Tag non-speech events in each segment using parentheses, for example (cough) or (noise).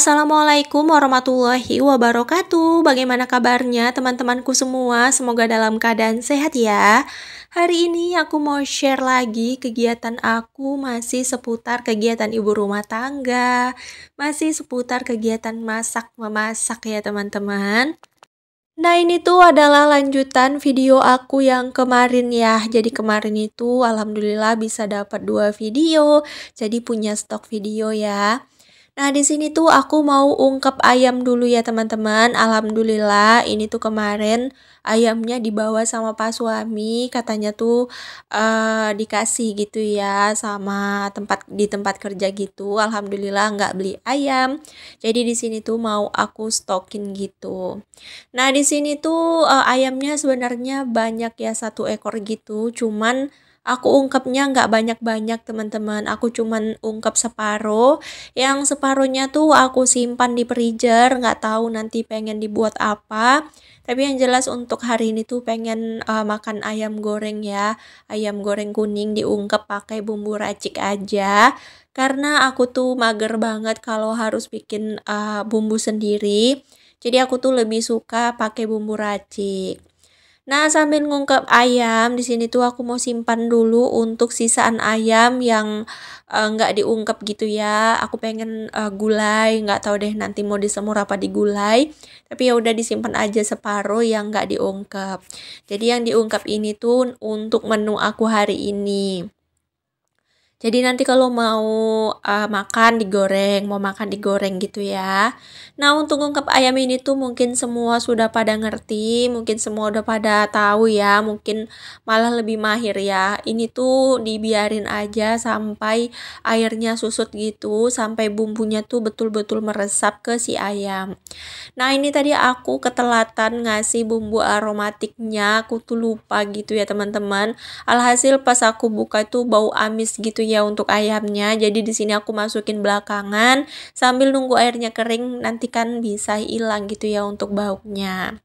Assalamualaikum warahmatullahi wabarakatuh. Bagaimana kabarnya teman-temanku semua? Semoga dalam keadaan sehat ya. Hari ini aku mau share lagi kegiatan aku masih seputar kegiatan ibu rumah tangga, masih seputar kegiatan masak memasak ya teman-teman. Nah ini tuh adalah lanjutan video aku yang kemarin ya Jadi kemarin itu alhamdulillah bisa dapat dua video Jadi punya stok video ya Nah, di sini tuh aku mau ungkep ayam dulu ya, teman-teman. Alhamdulillah, ini tuh kemarin ayamnya dibawa sama Pak suami, katanya tuh uh, dikasih gitu ya sama tempat di tempat kerja gitu. Alhamdulillah nggak beli ayam. Jadi di sini tuh mau aku stokin gitu. Nah, di sini tuh uh, ayamnya sebenarnya banyak ya satu ekor gitu, cuman Aku ungkapnya nggak banyak-banyak teman-teman. Aku cuman ungkap separuh. Yang separuhnya tuh aku simpan di freezer. Nggak tahu nanti pengen dibuat apa. Tapi yang jelas untuk hari ini tuh pengen uh, makan ayam goreng ya. Ayam goreng kuning diungkep pakai bumbu racik aja. Karena aku tuh mager banget kalau harus bikin uh, bumbu sendiri. Jadi aku tuh lebih suka pakai bumbu racik. Nah, sambil ngungkep ayam, di sini tuh aku mau simpan dulu untuk sisaan ayam yang eh, nggak uh, diungkep gitu ya. Aku pengen uh, gulai, nggak tahu deh nanti mau disemur apa digulai. Tapi ya udah disimpan aja separuh yang nggak diungkap. Jadi yang diungkap ini tuh untuk menu aku hari ini. Jadi nanti kalau mau uh, makan digoreng, mau makan digoreng gitu ya. Nah, untuk ungkep ayam ini tuh mungkin semua sudah pada ngerti, mungkin semua udah pada tahu ya, mungkin malah lebih mahir ya. Ini tuh dibiarin aja sampai airnya susut gitu, sampai bumbunya tuh betul-betul meresap ke si ayam. Nah, ini tadi aku ketelatan ngasih bumbu aromatiknya, aku tuh lupa gitu ya, teman-teman. Alhasil pas aku buka itu bau amis gitu ya untuk ayamnya. Jadi di sini aku masukin belakangan sambil nunggu airnya kering nanti kan bisa hilang gitu ya untuk baunya.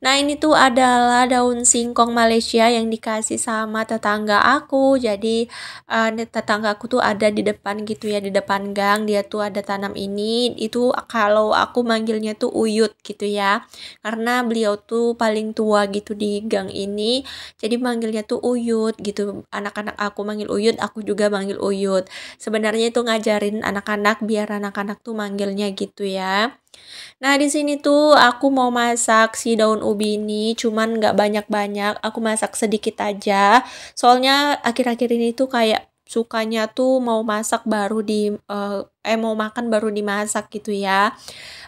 Nah ini tuh adalah daun singkong Malaysia yang dikasih sama tetangga aku. Jadi uh, tetangga aku tuh ada di depan gitu ya di depan gang dia tuh ada tanam ini. Itu kalau aku manggilnya tuh uyut gitu ya. Karena beliau tuh paling tua gitu di gang ini. Jadi manggilnya tuh uyut gitu. Anak-anak aku manggil uyut, aku juga manggil uyut. Sebenarnya itu ngajarin anak-anak biar anak-anak tuh manggilnya gitu ya. Nah, di sini tuh aku mau masak si daun ubi ini, cuman nggak banyak-banyak. Aku masak sedikit aja. Soalnya akhir-akhir ini tuh kayak sukanya tuh mau masak baru di uh, eh mau makan baru dimasak gitu ya.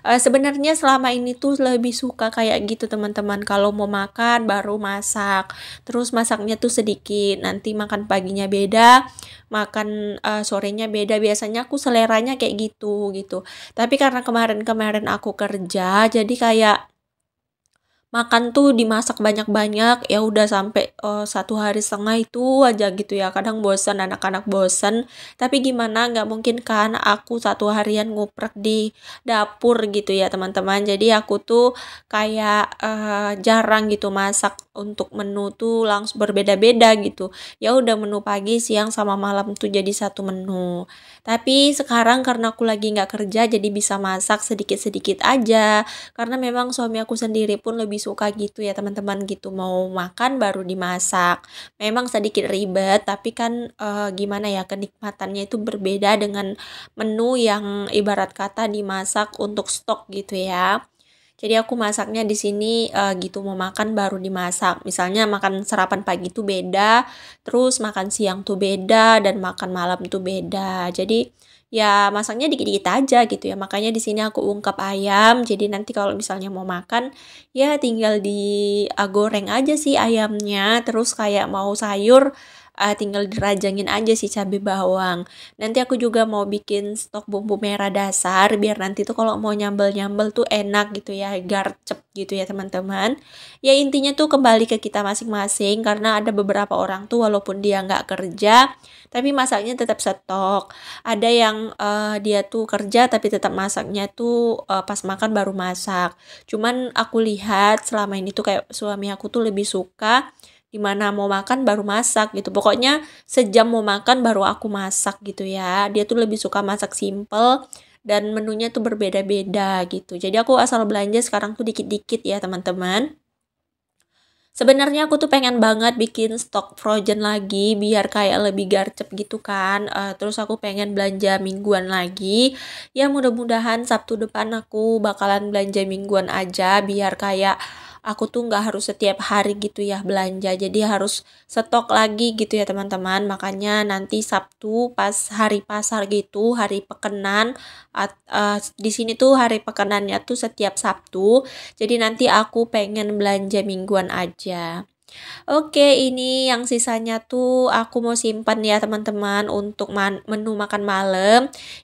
Uh, Sebenarnya selama ini tuh lebih suka kayak gitu teman-teman kalau mau makan baru masak. Terus masaknya tuh sedikit, nanti makan paginya beda, makan uh, sorenya beda. Biasanya aku seleranya kayak gitu gitu. Tapi karena kemarin-kemarin aku kerja jadi kayak makan tuh dimasak banyak-banyak ya udah sampai oh, satu hari setengah itu aja gitu ya kadang bosan anak-anak bosan tapi gimana nggak mungkin kan aku satu harian nguprek di dapur gitu ya teman-teman jadi aku tuh kayak uh, jarang gitu masak untuk menu tuh langsung berbeda-beda gitu ya udah menu pagi siang sama malam tuh jadi satu menu tapi sekarang karena aku lagi nggak kerja jadi bisa masak sedikit-sedikit aja karena memang suami aku sendiri pun lebih suka gitu ya teman-teman gitu mau makan baru dimasak. Memang sedikit ribet tapi kan e, gimana ya kenikmatannya itu berbeda dengan menu yang ibarat kata dimasak untuk stok gitu ya. Jadi aku masaknya di sini uh, gitu mau makan baru dimasak. Misalnya makan sarapan pagi tuh beda, terus makan siang tuh beda dan makan malam tuh beda. Jadi ya masaknya dikit-dikit aja gitu ya. Makanya di sini aku ungkap ayam. Jadi nanti kalau misalnya mau makan ya tinggal di uh, goreng aja sih ayamnya. Terus kayak mau sayur uh, tinggal dirajangin aja sih cabai bawang. Nanti aku juga mau bikin stok bumbu merah dasar biar nanti tuh kalau mau nyambel-nyambel tuh enak gitu ya, garcep gitu ya teman-teman. Ya intinya tuh kembali ke kita masing-masing karena ada beberapa orang tuh walaupun dia nggak kerja tapi masaknya tetap stok. Ada yang uh, dia tuh kerja tapi tetap masaknya tuh uh, pas makan baru masak. Cuman aku lihat selama ini tuh kayak suami aku tuh lebih suka dimana mau makan baru masak gitu pokoknya sejam mau makan baru aku masak gitu ya dia tuh lebih suka masak simple dan menunya tuh berbeda-beda gitu jadi aku asal belanja sekarang tuh dikit-dikit ya teman-teman Sebenarnya aku tuh pengen banget bikin stok frozen lagi biar kayak lebih garcep gitu kan. Uh, terus aku pengen belanja mingguan lagi. Ya mudah-mudahan Sabtu depan aku bakalan belanja mingguan aja biar kayak aku tuh nggak harus setiap hari gitu ya belanja jadi harus stok lagi gitu ya teman-teman makanya nanti Sabtu pas hari pasar gitu hari pekenan at, uh, di sini tuh hari pekenannya tuh setiap Sabtu jadi nanti aku pengen belanja mingguan aja Oke, ini yang sisanya tuh aku mau simpan ya teman-teman untuk menu makan malam.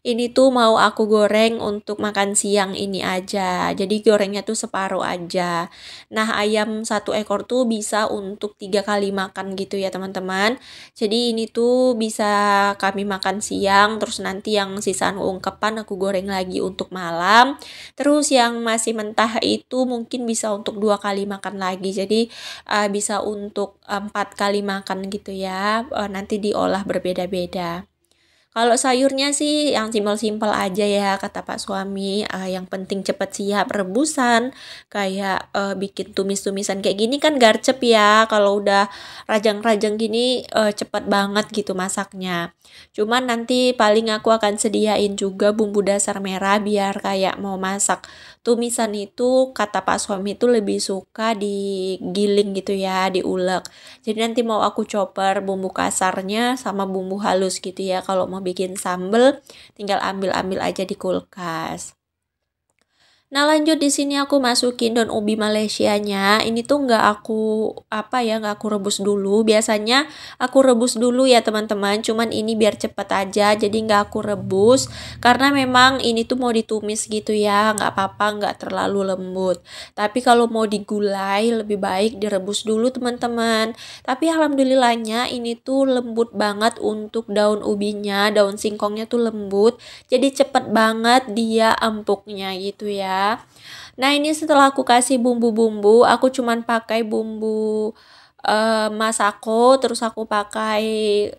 Ini tuh mau aku goreng untuk makan siang ini aja. Jadi gorengnya tuh separuh aja. Nah, ayam satu ekor tuh bisa untuk tiga kali makan gitu ya teman-teman. Jadi ini tuh bisa kami makan siang, terus nanti yang sisaan ungkepan aku goreng lagi untuk malam. Terus yang masih mentah itu mungkin bisa untuk dua kali makan lagi. Jadi uh, bisa untuk empat kali makan gitu ya. Eh, nanti diolah berbeda-beda. Kalau sayurnya sih yang simpel-simpel aja ya kata Pak suami. Uh, yang penting cepat siap rebusan, kayak uh, bikin tumis-tumisan kayak gini kan garcep ya. Kalau udah rajang-rajang gini uh, cepet banget gitu masaknya. Cuman nanti paling aku akan sediain juga bumbu dasar merah biar kayak mau masak tumisan itu kata Pak suami itu lebih suka digiling gitu ya, diulek. Jadi nanti mau aku chopper bumbu kasarnya sama bumbu halus gitu ya. Kalau mau bikin sambel tinggal ambil-ambil aja di kulkas. Nah lanjut di sini aku masukin daun ubi Malaysia nya. Ini tuh nggak aku apa ya nggak aku rebus dulu. Biasanya aku rebus dulu ya teman-teman. Cuman ini biar cepet aja. Jadi nggak aku rebus karena memang ini tuh mau ditumis gitu ya. Nggak apa-apa nggak terlalu lembut. Tapi kalau mau digulai lebih baik direbus dulu teman-teman. Tapi alhamdulillahnya ini tuh lembut banget untuk daun ubinya, daun singkongnya tuh lembut. Jadi cepet banget dia empuknya gitu ya. Nah ini setelah aku kasih bumbu-bumbu, aku cuman pakai bumbu Eh, mas aku, terus aku pakai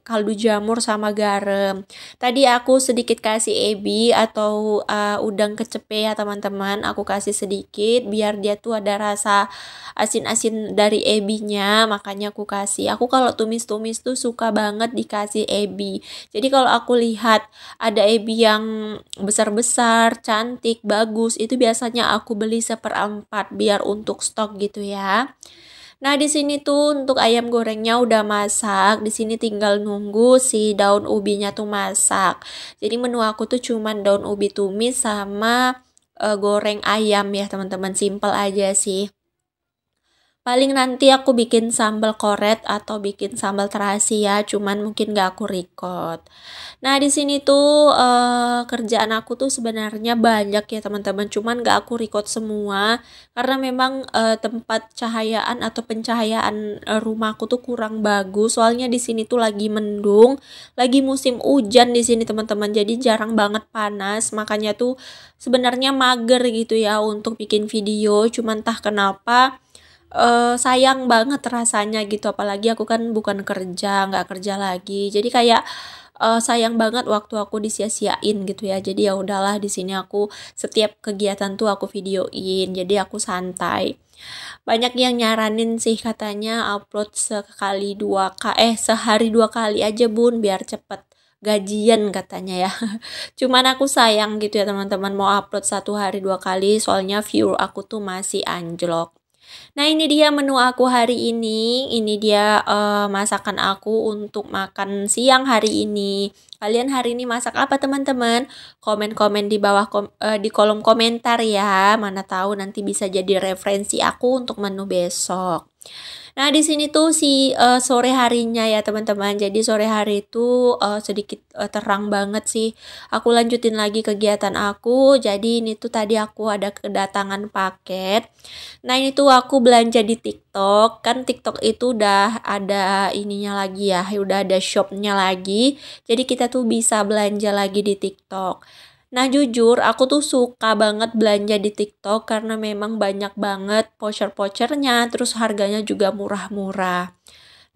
kaldu jamur sama garam tadi aku sedikit kasih ebi atau uh, udang kecepe ya teman-teman aku kasih sedikit biar dia tuh ada rasa asin-asin dari ebinya makanya aku kasih aku kalau tumis-tumis tuh suka banget dikasih ebi jadi kalau aku lihat ada ebi yang besar-besar cantik bagus itu biasanya aku beli seperempat biar untuk stok gitu ya Nah, di sini tuh untuk ayam gorengnya udah masak. Di sini tinggal nunggu si daun ubinya tuh masak. Jadi menu aku tuh cuman daun ubi tumis sama uh, goreng ayam ya, teman-teman. Simple aja sih. Paling nanti aku bikin sambal koret atau bikin sambal terasi ya, cuman mungkin gak aku record. Nah di sini tuh uh, kerjaan aku tuh sebenarnya banyak ya teman-teman, cuman gak aku record semua karena memang uh, tempat cahayaan atau pencahayaan uh, eh, rumahku tuh kurang bagus. Soalnya di sini tuh lagi mendung, lagi musim hujan di sini teman-teman, jadi jarang banget panas. Makanya tuh sebenarnya mager gitu ya untuk bikin video, cuman tah kenapa uh, sayang banget rasanya gitu apalagi aku kan bukan kerja nggak kerja lagi jadi kayak uh, sayang banget waktu aku disia-siain gitu ya jadi ya udahlah di sini aku setiap kegiatan tuh aku videoin jadi aku santai banyak yang nyaranin sih katanya upload sekali dua k eh sehari dua kali aja bun biar cepet gajian katanya ya (laughs) cuman aku sayang gitu ya teman-teman mau upload satu hari dua kali soalnya view aku tuh masih anjlok Nah, ini dia menu aku hari ini. Ini dia uh, masakan aku untuk makan siang hari ini. Kalian hari ini masak apa, teman-teman? Komen-komen di bawah kom uh, di kolom komentar ya. Mana tahu nanti bisa jadi referensi aku untuk menu besok. Nah, di sini tuh si uh, sore harinya ya, teman-teman. Jadi sore hari itu uh, sedikit uh, terang banget sih. Aku lanjutin lagi kegiatan aku. Jadi ini tuh tadi aku ada kedatangan paket. Nah, ini tuh aku belanja di TikTok. Kan TikTok itu udah ada ininya lagi ya, udah ada shopnya lagi. Jadi kita tuh bisa belanja lagi di TikTok. Nah jujur aku tuh suka banget belanja di TikTok karena memang banyak banget pocher pochernya terus harganya juga murah-murah.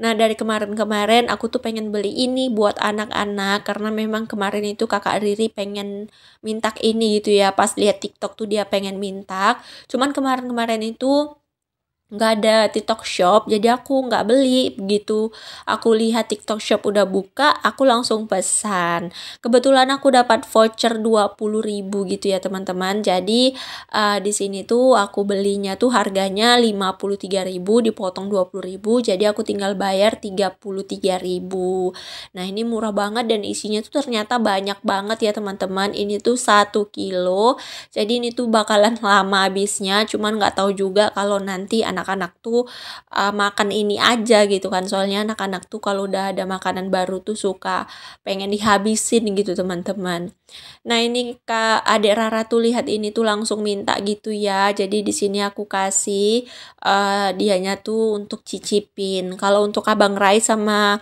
Nah dari kemarin-kemarin aku tuh pengen beli ini buat anak-anak karena memang kemarin itu kakak Riri pengen mintak ini gitu ya pas lihat TikTok tuh dia pengen mintak Cuman kemarin-kemarin itu nggak ada TikTok Shop jadi aku nggak beli begitu aku lihat TikTok Shop udah buka aku langsung pesan kebetulan aku dapat voucher 20 ribu gitu ya teman-teman jadi uh, di sini tuh aku belinya tuh harganya 53 ribu dipotong 20 ribu jadi aku tinggal bayar 33 ribu nah ini murah banget dan isinya tuh ternyata banyak banget ya teman-teman ini tuh satu kilo jadi ini tuh bakalan (laughs) lama habisnya cuman nggak tahu juga kalau nanti anak anak-anak tuh uh, makan ini aja gitu kan soalnya anak-anak tuh kalau udah ada makanan baru tuh suka pengen dihabisin gitu teman-teman nah ini kak adik Rara tuh lihat ini tuh langsung minta gitu ya jadi di sini aku kasih uh, dianya tuh untuk cicipin kalau untuk abang Rai sama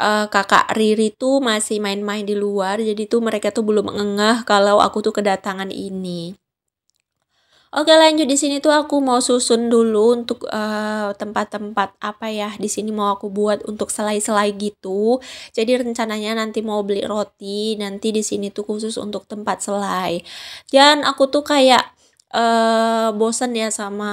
uh, kakak Riri tuh masih main-main di luar jadi tuh mereka tuh belum ngengah kalau aku tuh kedatangan ini Oke lanjut di sini tuh aku mau susun dulu untuk eh, tempat-tempat uh, apa ya di sini mau aku buat untuk selai-selai gitu. Jadi rencananya nanti mau beli roti nanti di sini tuh khusus untuk tempat selai. Dan aku tuh kayak uh, eh, bosan ya sama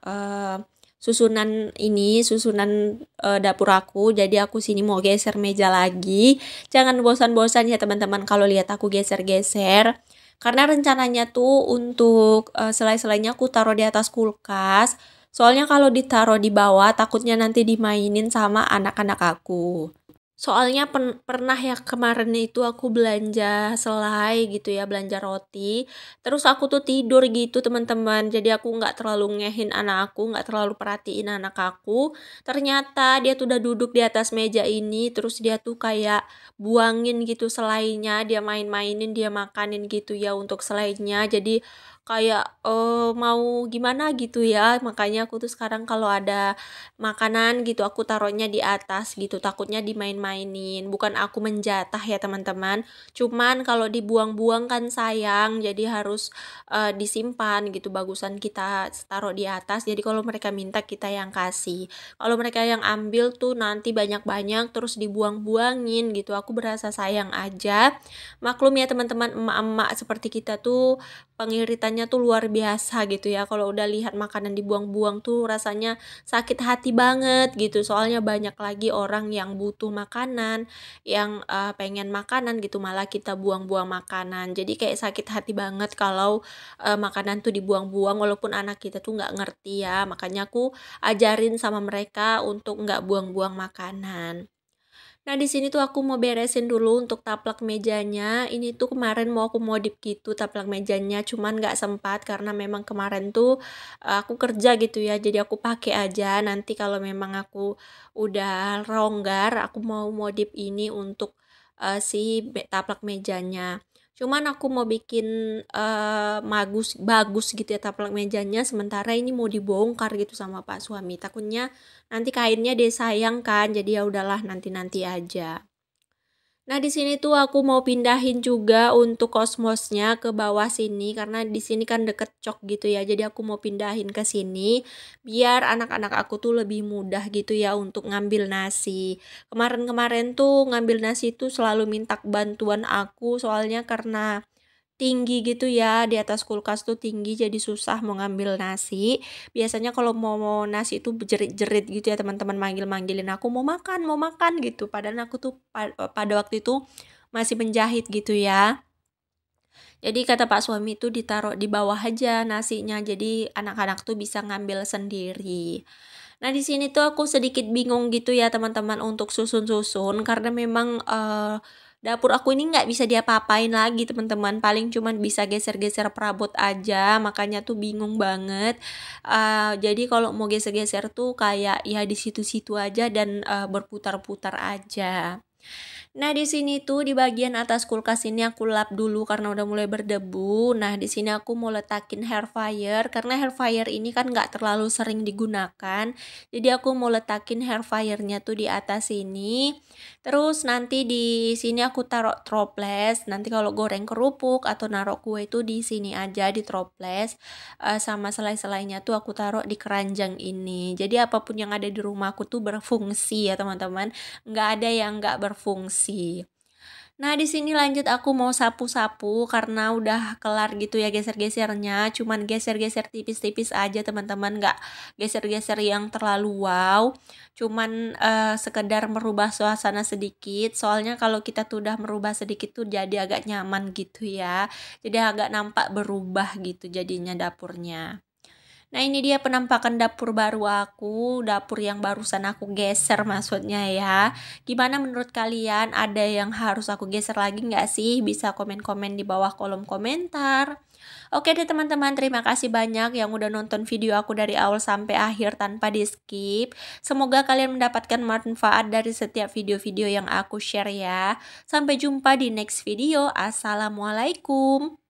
uh, susunan ini, susunan uh, dapur aku. Jadi aku sini mau geser meja lagi. Jangan bosan-bosan ya teman-teman kalau lihat aku geser-geser. Karena rencananya tuh untuk uh, selai-selainya aku taruh di atas kulkas. Soalnya kalau ditaruh di bawah takutnya nanti dimainin sama anak-anak aku soalnya pen pernah ya kemarin itu aku belanja selai gitu ya belanja roti terus aku tuh tidur gitu teman-teman jadi aku nggak terlalu ngehin anak aku nggak terlalu perhatiin anak aku ternyata dia tuh udah duduk di atas meja ini terus dia tuh kayak buangin gitu selainya dia main-mainin dia makanin gitu ya untuk selainya jadi kayak uh, mau gimana gitu ya makanya aku tuh sekarang kalau ada makanan gitu aku taruhnya di atas gitu takutnya dimain-mainin bukan aku menjatah ya teman-teman cuman kalau dibuang-buang kan sayang jadi harus uh, disimpan gitu bagusan kita taruh di atas jadi kalau mereka minta kita yang kasih kalau mereka yang ambil tuh nanti banyak-banyak terus dibuang-buangin gitu aku berasa sayang aja maklum ya teman-teman emak-emak seperti kita tuh pengiritan rasanya tuh luar biasa gitu ya kalau udah lihat makanan dibuang-buang tuh rasanya sakit hati banget gitu soalnya banyak lagi orang yang butuh makanan yang uh, pengen makanan gitu malah kita buang-buang makanan jadi kayak sakit hati banget kalau uh, makanan tuh dibuang-buang walaupun anak kita tuh nggak ngerti ya makanya aku ajarin sama mereka untuk nggak buang-buang makanan Nah, di sini tuh aku mau beresin dulu untuk taplak mejanya. Ini tuh kemarin mau aku modif gitu taplak mejanya, cuman nggak sempat karena memang kemarin tuh eh, aku kerja gitu ya. Jadi aku pakai aja. Nanti kalau memang aku udah ronggar, aku mau modif ini untuk uh, si taplak mejanya cuman aku mau bikin uh, eh, bagus bagus gitu ya taplak mejanya sementara ini mau dibongkar gitu sama pak suami takutnya nanti kainnya dia sayang kan jadi ya udahlah nanti nanti aja Nah, di sini tuh aku mau pindahin juga untuk kosmosnya ke bawah sini karena di sini kan deket cok gitu ya. Jadi aku mau pindahin ke sini biar anak-anak aku tuh lebih mudah gitu ya untuk ngambil nasi. Kemarin-kemarin tuh ngambil nasi tuh selalu minta bantuan aku soalnya karena tinggi gitu ya di atas kulkas tuh tinggi jadi susah mau ngambil nasi biasanya kalau mau, mau nasi itu jerit-jerit gitu ya teman-teman manggil-manggilin aku mau makan mau makan gitu padahal aku tuh pa eh, pada waktu itu masih menjahit gitu ya jadi kata pak suami itu ditaruh di bawah aja nasinya jadi anak-anak tuh bisa ngambil sendiri Nah di sini tuh aku sedikit bingung gitu ya teman-teman untuk susun-susun karena memang uh, dapur aku ini nggak bisa diapa-apain lagi teman-teman paling cuman bisa geser-geser perabot aja makanya tuh bingung banget uh, jadi kalau mau geser-geser tuh kayak ya di situ-situ aja dan uh, berputar-putar aja Nah, di sini tuh di bagian atas kulkas ini aku lap dulu karena udah mulai berdebu. Nah, di sini aku mau letakin hair fryer karena hair fryer ini kan nggak terlalu sering digunakan. Jadi aku mau letakin hair fryernya tuh di atas sini. Terus nanti di sini aku taruh troples. Nanti kalau goreng kerupuk atau narok kue itu di sini aja di troples. Uh, sama selai-selainya tuh aku taruh di keranjang ini. Jadi apapun yang ada di rumah aku tuh berfungsi ya, teman-teman. Nggak ada yang nggak berfungsi berfungsi. Nah, di sini lanjut aku mau sapu-sapu karena udah kelar gitu ya geser-gesernya. Cuman geser-geser tipis-tipis aja teman-teman, nggak geser-geser yang terlalu wow. Cuman uh, sekedar merubah suasana sedikit. Soalnya kalau kita tuh udah merubah sedikit tuh jadi agak nyaman gitu ya. Jadi agak nampak berubah gitu jadinya dapurnya. Nah ini dia penampakan dapur baru aku, dapur yang barusan aku geser maksudnya ya. Gimana menurut kalian? Ada yang harus aku geser lagi nggak sih? Bisa komen-komen di bawah kolom komentar. Oke deh teman-teman, terima kasih banyak yang udah nonton video aku dari awal sampai akhir tanpa di skip. Semoga kalian mendapatkan manfaat dari setiap video-video yang aku share ya. Sampai jumpa di next video. Assalamualaikum.